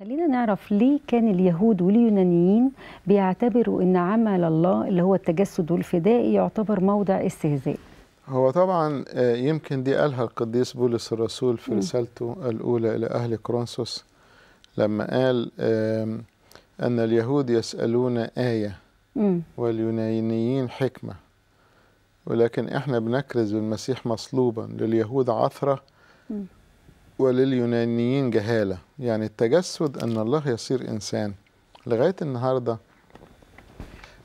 خلينا نعرف ليه كان اليهود واليونانيين بيعتبروا ان عمل الله اللي هو التجسد والفداء يعتبر موضع استهزاء هو طبعا آه، يمكن دي قالها القديس بولس الرسول في رسالته الاولى الى اهل كرونسوس لما قال ان اليهود يسالون ايه واليونانيين حكمه ولكن احنا بنكرز المسيح مصلوبا لليهود عثره ولليونانيين جهالة يعني التجسد أن الله يصير إنسان لغاية النهاردة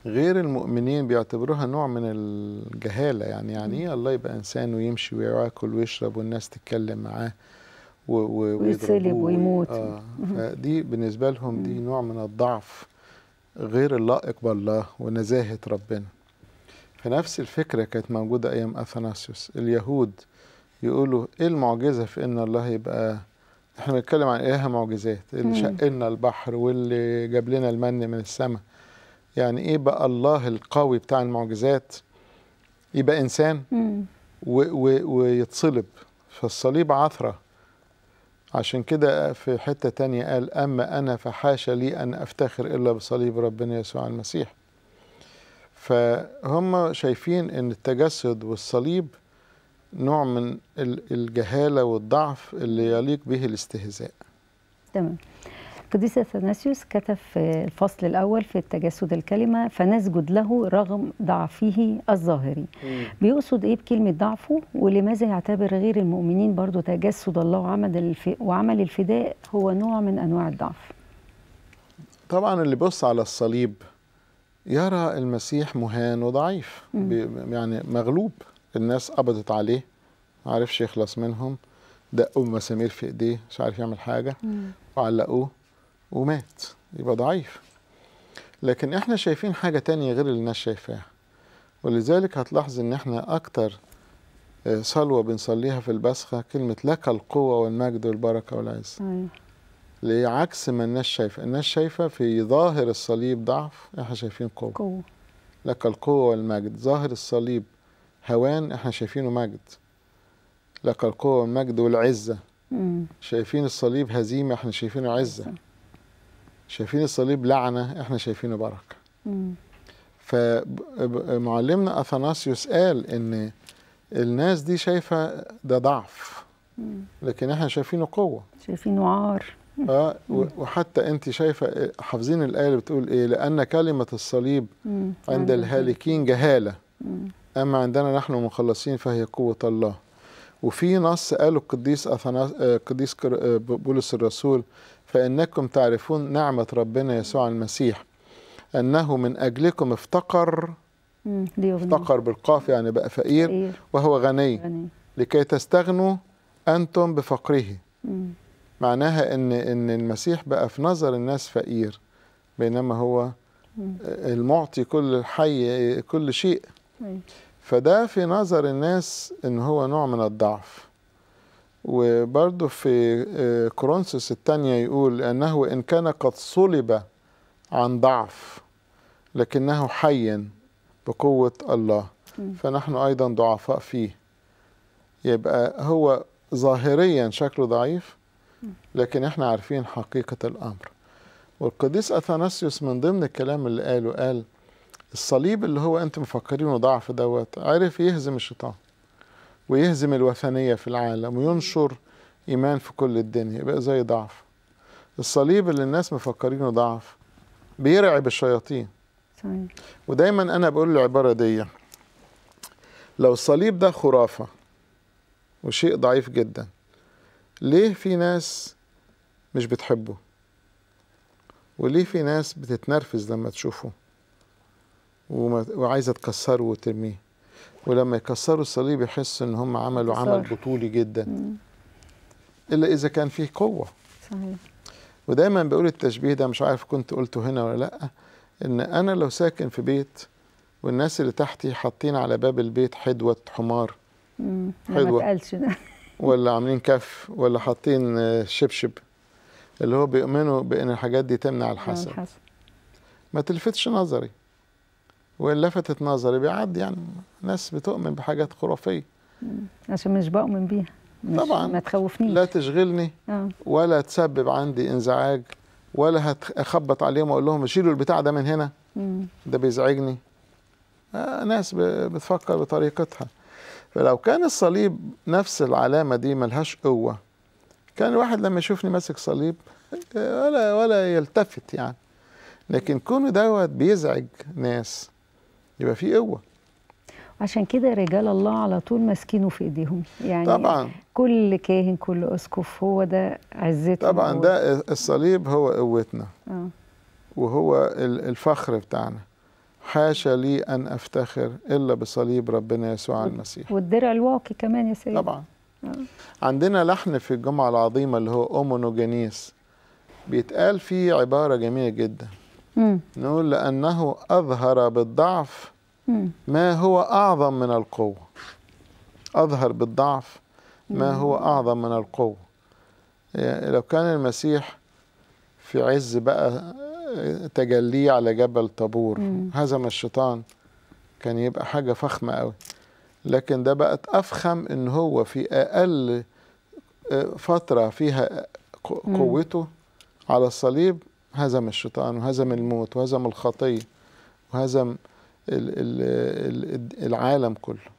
غير المؤمنين بيعتبروها نوع من الجهالة يعني يعني إيه الله يبقى إنسان ويمشي وياكل ويشرب والناس تتكلم معاه ويتسلب ويموت آه فدي بالنسبة لهم دي نوع من الضعف غير اللائق بالله ونزاهة ربنا فنفس الفكرة كانت موجودة أيام أثناسيوس اليهود يقولوا ايه المعجزه في ان الله يبقى احنا بنتكلم عن اله معجزات اللي شق لنا البحر واللي جاب لنا المن من السماء يعني ايه بقى الله القوي بتاع المعجزات يبقى انسان ويتصلب فالصليب عثره عشان كده في حتة تانية قال أما أنا فحاشا لي أن أفتخر إلا بصليب ربنا يسوع المسيح فهم شايفين أن التجسد والصليب نوع من الجهالة والضعف اللي يليق به الاستهزاء تمام قديس اثناسيوس كتب في الفصل الاول في التجسد الكلمه فنسجد له رغم ضعفه الظاهري بيقصد ايه بكلمه ضعفه ولماذا يعتبر غير المؤمنين برضو تجسد الله وعمل الف... وعمل الفداء هو نوع من انواع الضعف طبعا اللي بص على الصليب يرى المسيح مهان وضعيف يعني مغلوب الناس قبضت عليه ما عرفش يخلص منهم دقوا مسامير في ايديه مش عارف يعمل حاجه وعلقوه ومات يبقى ضعيف لكن احنا شايفين حاجه تانية غير اللي الناس شايفاها ولذلك هتلاحظ ان احنا اكتر آه، صلوه بنصليها في البسخه كلمه لك القوه والمجد والبركه والعز أيوة. لعكس ما الناس شايفه الناس شايفه في ظاهر الصليب ضعف احنا شايفين قوه, قوة. لك القوه والمجد ظاهر الصليب هوان احنا شايفينه مجد لك القوة والمجد والعزة مم. شايفين الصليب هزيمة احنا شايفينه عزة شايفين الصليب لعنة احنا شايفينه بركة فمعلمنا اثناسيوس قال ان الناس دي شايفة ده ضعف لكن احنا شايفينه قوة شايفينه عار اه وحتى انت شايفه حافظين الايه اللي بتقول ايه لان كلمه الصليب عند الهالكين جهاله أما عندنا نحن مخلصين فهي قوة الله وفي نص قاله القديس آه، قديس القديس آه، بولس الرسول فإنكم تعرفون نعمة ربنا يسوع المسيح أنه من أجلكم افتقر افتقر بالقاف يعني بقى فقير وهو غني لكي تستغنوا أنتم بفقره معناها إن إن المسيح بقى في نظر الناس فقير بينما هو المعطي كل الحي كل شيء فده في نظر الناس ان هو نوع من الضعف وبرضه في آه، كرونسوس الثانية يقول أنه إن كان قد صلب عن ضعف لكنه حي بقوة الله فنحن أيضا ضعفاء فيه يبقى هو ظاهريا شكله ضعيف لكن احنا عارفين حقيقة الأمر والقديس أثناسيوس من ضمن الكلام اللي قاله قال الصليب اللي هو انت مفكرينه ضعف دوت عرف يهزم الشيطان ويهزم الوثنية في العالم وينشر إيمان في كل الدنيا يبقى زي ضعف الصليب اللي الناس مفكرينه ضعف بيرعب الشياطين ودايما أنا بقول العبارة دي لو الصليب ده خرافة وشيء ضعيف جدا ليه في ناس مش بتحبه وليه في ناس بتتنرفز لما تشوفه وعايزه تكسره وترميه ولما يكسروا الصليب يحس ان هم عملوا عمل بطولي جدا مم. الا اذا كان فيه قوه صحيح ودايما بقول التشبيه ده مش عارف كنت قلته هنا ولا لا ان انا لو ساكن في بيت والناس اللي تحتي حاطين على باب البيت حدوه حمار مم. يعني حدوه ده ولا عاملين كف ولا حاطين آه، شبشب اللي هو بيؤمنوا بان الحاجات دي تمنع الحسد ما تلفتش نظري وان لفتت نظري بيعدي يعني ناس بتؤمن بحاجات خرافيه عشان مش بؤمن بيها مش طبعا ما تخوفنيش لا تشغلني آه. ولا تسبب عندي انزعاج ولا هخبط عليهم واقول لهم شيلوا البتاع ده من هنا مم. ده بيزعجني آه ناس بتفكر بطريقتها فلو كان الصليب نفس العلامه دي ملهاش قوه كان الواحد لما يشوفني ماسك صليب آه، ولا ولا يلتفت يعني لكن كونه دوت بيزعج ناس يبقى في قوه عشان كده رجال الله على طول ماسكينه في ايديهم يعني طبعا كل كاهن كل اسقف هو ده عزتنا طبعا هو. ده الصليب هو قوتنا آه. وهو الفخر بتاعنا حاشا لي ان افتخر الا بصليب ربنا يسوع المسيح والدرع الواقي كمان يا سيدي طبعا آه. عندنا لحن في الجمعه العظيمه اللي هو اومونوجينيس بيتقال فيه عباره جميله جدا مم. نقول لأنه أظهر بالضعف مم. ما هو أعظم من القوة أظهر بالضعف ما هو أعظم من القوة يعني لو كان المسيح في عز بقى تجليه على جبل طابور هزم الشيطان كان يبقى حاجة فخمة قوي لكن ده بقت أفخم إن هو في أقل آه، فترة فيها قوته على الصليب هزم الشيطان وهزم الموت وهزم الخطيه وهزم العالم كله